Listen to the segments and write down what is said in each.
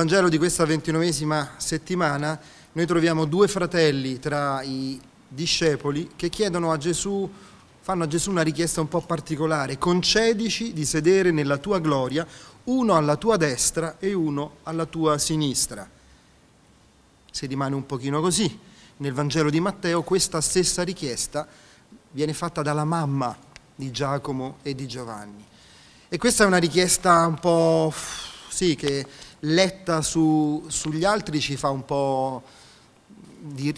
Vangelo di questa ventinovesima settimana noi troviamo due fratelli tra i discepoli che chiedono a Gesù, fanno a Gesù una richiesta un po' particolare, concedici di sedere nella tua gloria, uno alla tua destra e uno alla tua sinistra. Se rimane un pochino così, nel Vangelo di Matteo questa stessa richiesta viene fatta dalla mamma di Giacomo e di Giovanni. E questa è una richiesta un po' sì, che letta su, sugli altri ci fa un po'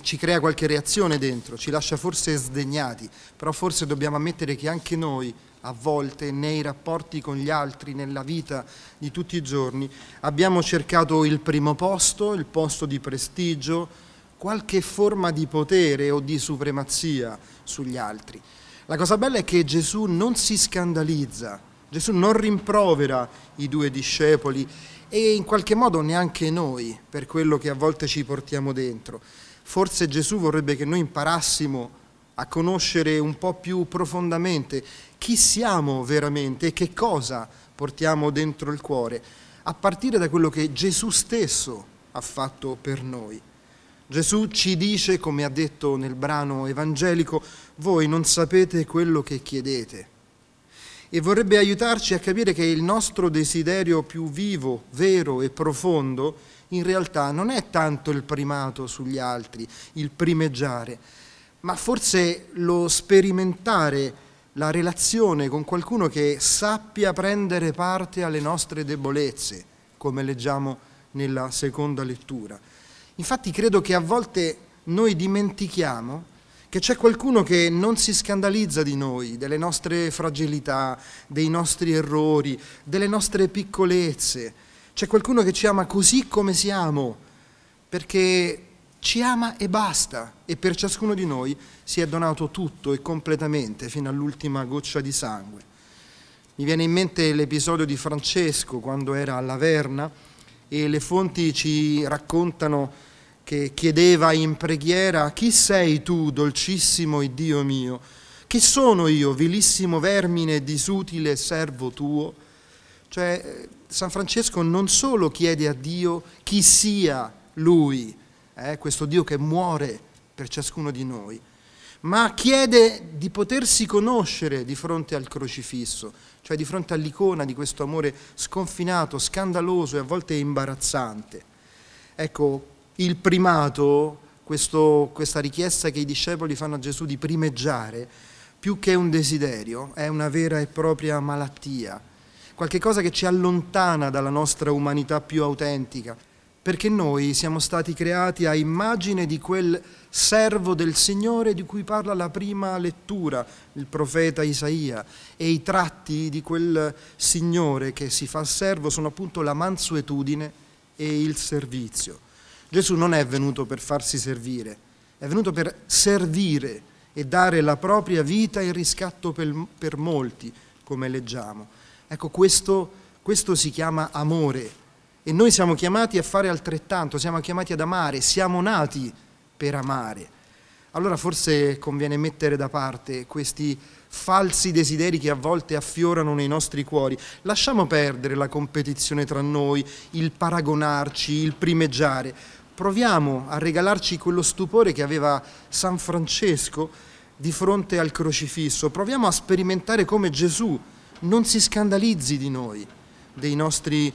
ci crea qualche reazione dentro, ci lascia forse sdegnati, però forse dobbiamo ammettere che anche noi a volte nei rapporti con gli altri, nella vita di tutti i giorni, abbiamo cercato il primo posto, il posto di prestigio, qualche forma di potere o di supremazia sugli altri. La cosa bella è che Gesù non si scandalizza Gesù non rimprovera i due discepoli e in qualche modo neanche noi per quello che a volte ci portiamo dentro. Forse Gesù vorrebbe che noi imparassimo a conoscere un po' più profondamente chi siamo veramente e che cosa portiamo dentro il cuore, a partire da quello che Gesù stesso ha fatto per noi. Gesù ci dice, come ha detto nel brano evangelico, voi non sapete quello che chiedete e vorrebbe aiutarci a capire che il nostro desiderio più vivo, vero e profondo in realtà non è tanto il primato sugli altri, il primeggiare, ma forse lo sperimentare la relazione con qualcuno che sappia prendere parte alle nostre debolezze, come leggiamo nella seconda lettura. Infatti credo che a volte noi dimentichiamo che c'è qualcuno che non si scandalizza di noi, delle nostre fragilità, dei nostri errori, delle nostre piccolezze. C'è qualcuno che ci ama così come siamo, perché ci ama e basta, e per ciascuno di noi si è donato tutto e completamente, fino all'ultima goccia di sangue. Mi viene in mente l'episodio di Francesco quando era alla Verna e le fonti ci raccontano che chiedeva in preghiera Chi sei tu, dolcissimo Dio mio? Chi sono io, vilissimo vermine, disutile servo tuo? Cioè, eh, San Francesco non solo chiede a Dio chi sia Lui, eh, questo Dio che muore per ciascuno di noi, ma chiede di potersi conoscere di fronte al crocifisso, cioè di fronte all'icona di questo amore sconfinato, scandaloso e a volte imbarazzante. Ecco, il primato, questo, questa richiesta che i discepoli fanno a Gesù di primeggiare, più che un desiderio, è una vera e propria malattia, qualche cosa che ci allontana dalla nostra umanità più autentica, perché noi siamo stati creati a immagine di quel servo del Signore di cui parla la prima lettura, il profeta Isaia, e i tratti di quel Signore che si fa servo sono appunto la mansuetudine e il servizio. Gesù non è venuto per farsi servire, è venuto per servire e dare la propria vita in riscatto per, per molti, come leggiamo. Ecco, questo, questo si chiama amore e noi siamo chiamati a fare altrettanto, siamo chiamati ad amare, siamo nati per amare. Allora forse conviene mettere da parte questi falsi desideri che a volte affiorano nei nostri cuori. Lasciamo perdere la competizione tra noi, il paragonarci, il primeggiare proviamo a regalarci quello stupore che aveva San Francesco di fronte al crocifisso, proviamo a sperimentare come Gesù non si scandalizzi di noi, dei nostri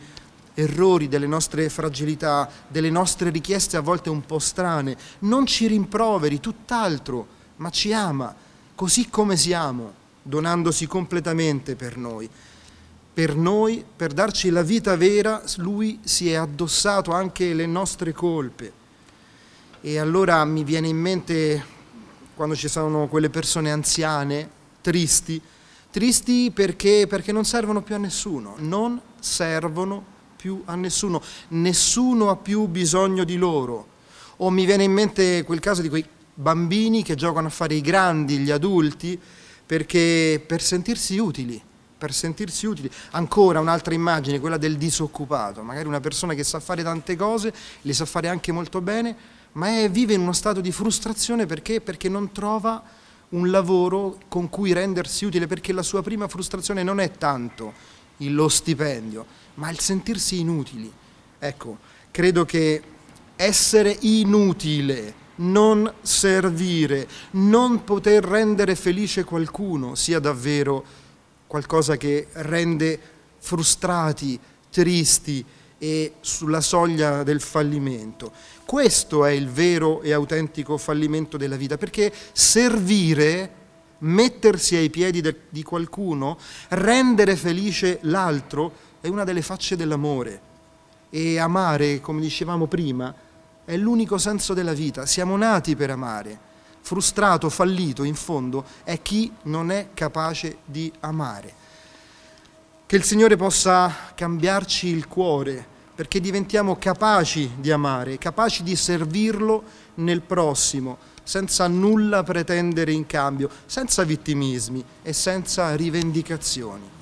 errori, delle nostre fragilità, delle nostre richieste a volte un po' strane, non ci rimproveri, tutt'altro, ma ci ama così come siamo, donandosi completamente per noi per noi, per darci la vita vera, lui si è addossato anche le nostre colpe. E allora mi viene in mente quando ci sono quelle persone anziane, tristi, tristi perché, perché non servono più a nessuno, non servono più a nessuno, nessuno ha più bisogno di loro. O mi viene in mente quel caso di quei bambini che giocano a fare i grandi, gli adulti, perché per sentirsi utili, per sentirsi utili. Ancora un'altra immagine, quella del disoccupato, magari una persona che sa fare tante cose, le sa fare anche molto bene, ma è, vive in uno stato di frustrazione perché? perché non trova un lavoro con cui rendersi utile, perché la sua prima frustrazione non è tanto lo stipendio, ma il sentirsi inutili. Ecco, credo che essere inutile, non servire, non poter rendere felice qualcuno sia davvero qualcosa che rende frustrati, tristi e sulla soglia del fallimento. Questo è il vero e autentico fallimento della vita, perché servire, mettersi ai piedi de, di qualcuno, rendere felice l'altro, è una delle facce dell'amore. E amare, come dicevamo prima, è l'unico senso della vita. Siamo nati per amare frustrato, fallito in fondo è chi non è capace di amare. Che il Signore possa cambiarci il cuore perché diventiamo capaci di amare, capaci di servirlo nel prossimo, senza nulla pretendere in cambio, senza vittimismi e senza rivendicazioni.